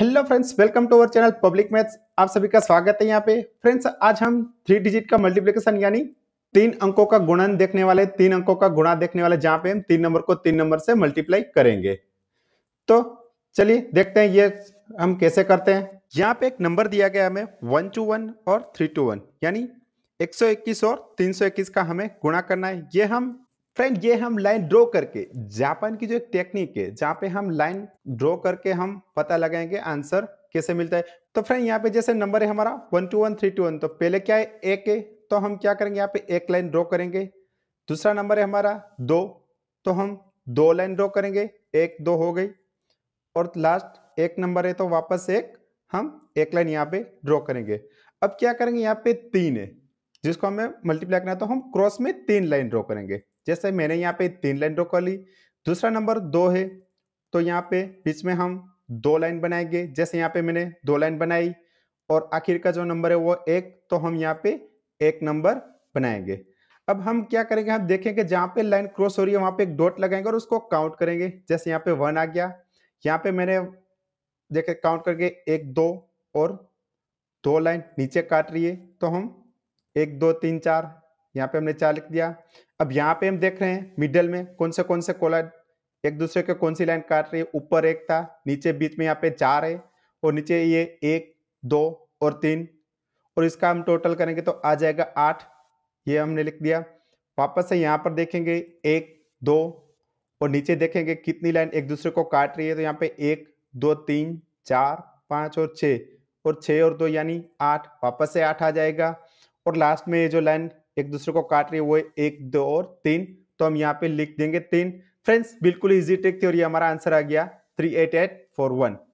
hello friends welcome to our channel public maths आप सभी का स्वागत है यहाँ पे फ्रेंड्स आज हम थ्री डिजिट का मल्टीप्लिकेशन यानी तीन अंकों का गुणन देखने वाले तीन अंकों का गुणा देखने वाले जहाँ पे हम तीन नंबर को तीन नंबर से मल्टीप्लाई करेंगे तो चलिए देखते हैं ये हम कैसे करते हैं यहाँ पे एक नंबर दिया गया हमें वन टू वन और थ्री टू वन यानी एक और तीन का हमें गुणा करना है ये हम फ्रेंड ये हम लाइन ड्रॉ करके जापान की जो एक टेक्निक है जहाँ पे हम लाइन ड्रॉ करके हम पता लगाएंगे आंसर कैसे मिलता है तो फ्रेंड यहाँ पे जैसे नंबर है हमारा one two one three two one तो पहले क्या है एक है तो हम क्या करेंगे यहाँ पे एक लाइन ड्रॉ करेंगे दूसरा नंबर है हमारा दो तो हम दो लाइन ड्रॉ करेंगे एक दो हो गई और लास्ट एक नंबर है तो वापस एक हम एक लाइन यहाँ पे ड्रॉ करेंगे अब क्या करेंगे यहाँ पे तीन है जिसको हमें मल्टीप्लाई करना तो हम क्रॉस में तीन लाइन ड्रॉ करेंगे जैसे मैंने यहाँ पे तीन लाइन ड्रॉ कर ली दूसरा नंबर दो है तो यहाँ पे बीच में हम दो लाइन बनाएंगे जैसे यहाँ पे मैंने दो लाइन बनाई और आखिर का जो नंबर है वो एक तो हम यहाँ पे एक नंबर बनाएंगे अब हम क्या करेंगे हम देखेंगे जहाँ पे लाइन क्रॉस हो रही है वहाँ पे एक डॉट लगाएंगे और उसको काउंट करेंगे जैसे यहाँ पे वन आ गया यहाँ पे मैंने देखे काउंट करके एक दो और दो लाइन नीचे काट रही है तो हम एक दो तीन चार यहाँ पे हमने चार लिख दिया अब यहाँ पे हम देख रहे हैं मिडल में कौन से कौन से कोलाइड एक दूसरे के कौन सी लाइन काट रही है ऊपर एक था नीचे बीच में यहाँ पे चार है और नीचे ये एक दो और तीन और इसका हम टोटल करेंगे तो आ जाएगा आठ ये हमने लिख दिया वापस से यहाँ पर देखेंगे एक दो और नीचे देखेंगे कितनी लाइन एक दूसरे को काट रही है तो यहाँ पे एक दो तीन चार पाँच और छः और छः और दो यानी आठ वापस से आठ आ जाएगा और लास्ट में ये जो लाइन एक दूसरे को काट रही है वो एक दो और तीन तो हम यहाँ पे लिख देंगे तीन फ्रेंड्स बिल्कुल इजी टेक ये हमारा आंसर आ गया three eight eight four one